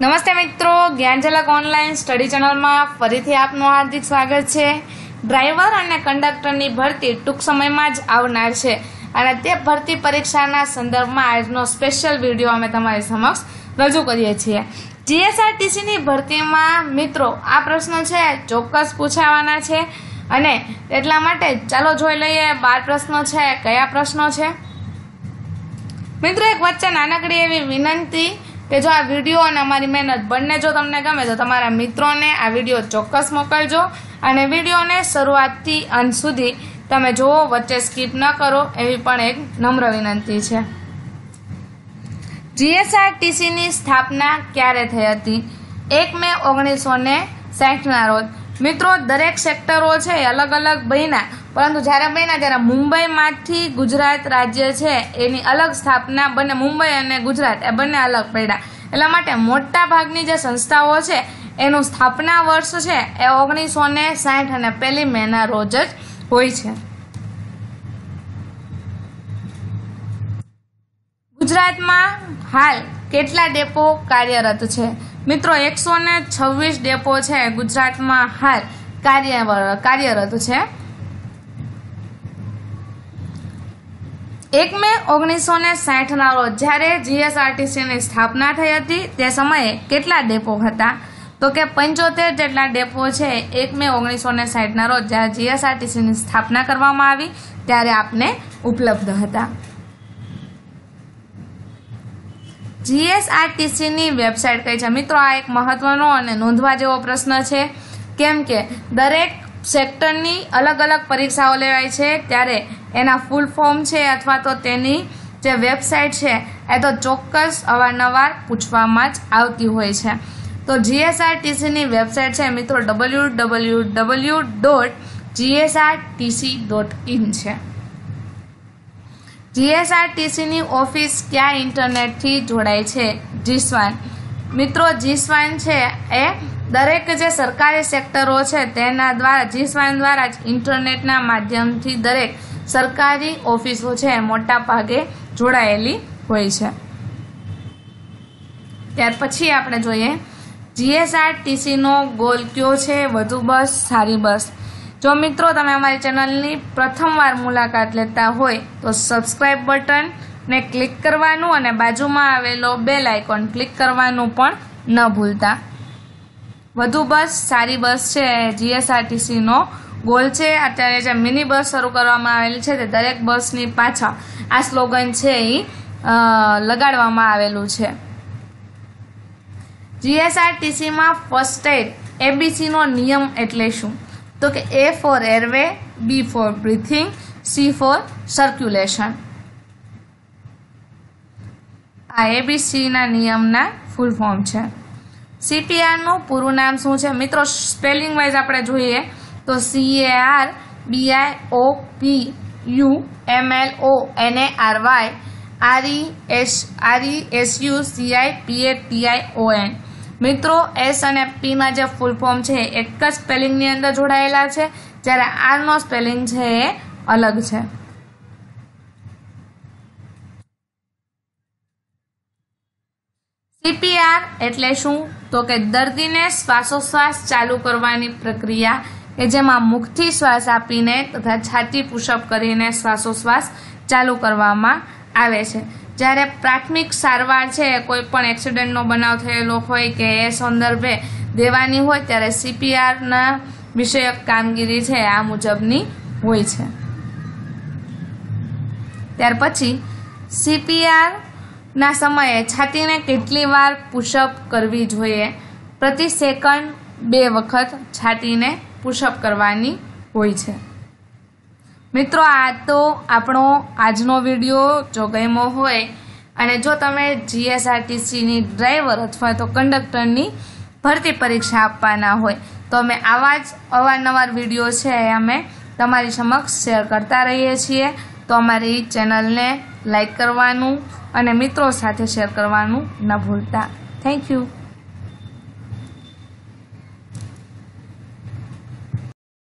નમસ્તે મિત્રો જ્ઞાનજલક online study ચેનલમાં ફરીથી આપનું હાર્દિક સ્વાગત છે ડ્રાઈવર અને કંડક્ટરની ભરતી ટૂંક સમયમાં જ આવનાર છે અને તે ભરતી પરીક્ષાના સંદર્ભમાં આજનો સ્પેશિયલ વિડીયો અમે તમારી સમક્ષ રજૂ કરીએ છીએ જીએસઆરટીસીની ભરતીમાં મિત્રો આ પ્રશ્ન છે ચોક્કસ પૂછાવાના છે અને એટલા માટે ચાલો જોઈ લઈએ બાર પ્રશ્નો છે કયા પ્રશ્નો છે મિત્રો એક વચ્ચે નાનકડી એવી વિનંતી કે જો આ વિડીયો અને અમારી મહેનત બંને જો તમને ગમે તો તમારા મિત્રોને આ વિડીયો ચોક્કસ મોકલજો અને વિડીયોને શરૂઆતથી અંત સુધી તમે જુઓ વચ્ચે સ્કીપ ન કરો એવી પણ એક નમ્ર વિનંતી છે જીએસઆરટીસીની સ્થાપના ક્યારે થઈ હતી એક મે ઓગણીસો ને સાઠના રોજ મિત્રો દરેક સેક્ટરો છે અલગ અલગ બન્યા પરંતુ જ્યારે બન્યા ત્યારે મુંબઈમાંથી ગુજરાત રાજ્ય છે એની અલગ સ્થાપના બંને મુંબઈ અને ગુજરાત એ બંને અલગ પડ્યા એટલા માટે મોટા ભાગની જે સંસ્થાઓ છે એનું સ્થાપના વર્ષ છે એ ઓગણીસો ને સાઠ અને પહેલી મેના રોજ જ હોય છે ગુજરાતમાં હાલ કેટલા ડેપો કાર્યરત છે મિત્રો એકસો ને છવ્વીસ ડેપો છે ગુજરાતમાં હાલ કાર્ય કાર્યરત છે એક મે ઓગણીસો ને સાઠના રોજ જ્યારે જીએસઆરટીસીની સ્થાપના થઈ હતી તે સમયે કેટલા ડેપો હતા તો કે પંચોતેર જેટલા ડેપો છે એક મે ઓગણીસો ને સાઠના રોજ જ્યારે જીએસઆરટીસીની સ્થાપના કરવામાં આવી ત્યારે આપને ઉપલબ્ધ હતા જીએસઆરટીસીની વેબસાઇટ કઈ છે મિત્રો આ એક મહત્વનો અને નોંધવા જેવો પ્રશ્ન છે કેમ કે દરેક સેક્ટરની અલગ અલગ પરીક્ષાઓ લેવાય છે ત્યારે એના ફૂલ ફોર્મ છે અથવા તો તેની જે વેબસાઇટ છે એ તો ચોક્કસ અવારનવાર પૂછવામાં જ આવતી હોય છે તો જીએસઆરટીસીની વેબસાઇટ છે મિત્રો W W W dot GSRTC dot in છે જીએસઆરટીસીની ઓફિસ ક્યાં ઇન્ટરનેટથી જોડાય છે જીસવાન મિત્રો જી સ્વાઇન છે એ દરેક જે સરકારી સેક્ટરો છે તેના દ્વારા જી સ્વાઇન દ્વારા જ ઇન્ટરનેટના માધ્યમથી દરેક સરકારી ઓફિસો છે મોટા ભાગે જોડાયેલી હોય છે ત્યાર પછી આપણે જોઈએ જીએસઆરટીસીનો ગોલ કયો છે વધુ બસ સારી બસ જો મિત્રો તમે અમારી ચેનલની પ્રથમવાર મુલાકાત લેતા હોય તો સબસ્ક્રાઈબ બટન ને ક્લિક કરવાનું અને બાજુમાં આવેલો બેલ આઇકોન ક્લિક કરવાનું પણ ન ભૂલતા વધુ બસ સારી બસ છે જીએસઆરટીસીનો ગોલ છે અત્યારે જે મિની બસ શરૂ કરવામાં આવેલી છે તે દરેક બસની પાછળ આ સ્લોગન છે એ લગાડવામાં આવેલું છે જીએસઆરટીસીમાં ફર્સ્ટ એડ એબીસીનો નિયમ એટલે શું તો કે A for airway B for breathing C for circulation આ એબીસીના નિયમના ફૂલ ફોર્મ છે સીટીઆરનું પૂરું નામ શું છે મિત્રો સ્પેલિંગ વાઇઝ આપણે જોઈએ તો C A R B I O P U M L O N A R Y R E S R E S U C I P A T I O N મિત્રો એસ અને પીમાં જે ફૂલ ફોર્મ છે એક જ સ્પેલિંગની અંદર જોડાયેલા છે જ્યારે આરનો સ્પેલિંગ છે એ અલગ છે સીપીઆર એટલે શું તો કે દર્દીને શ્વાસોશ્વાસ ચાલુ કરવાની પ્રક્રિયા કે જેમાં મુખથી શ્વાસ આપીને તથા છાતી પુશઅપ કરીને શ્વાસોશ્વાસ ચાલુ કરવામાં આવે છે જ્યારે પ્રાથમિક સારવાર છે કોઈ પણ એક્સિડન્ટનો બનાવ થયેલો હોય કે એ સંદર્ભે દેવાની હોય ત્યારે સીપીઆરના વિષયક કામગીરી છે આ મુજબની હોય છે ત્યાર પછી સીપીઆર ના સમયે છાતીને કેટલી વાર પુશઅપ કરવી જોઈએ પ્રતિ સેકન્ડ બે વખત છાતીને પુશઅપ કરવાની હોય છે મિત્રો આ તો આપણો આજનો વિડીયો જો ગમ્યો હોય અને જો તમે જીએસઆરટીસીની ડ્રાઈવર અથવા તો કંડક્ટરની ભરતી પરીક્ષા આપવાના હોય તો અમે આવા જ અવારનવાર વિડીયો છે એ અમે તમારી સમક્ષ શેર કરતા રહીએ છીએ તો અમારી ચેનલને લાઈક કરવાનું અને મિત્રો સાથે શેર કરવાનું ન ભૂલતા થેન્ક યુ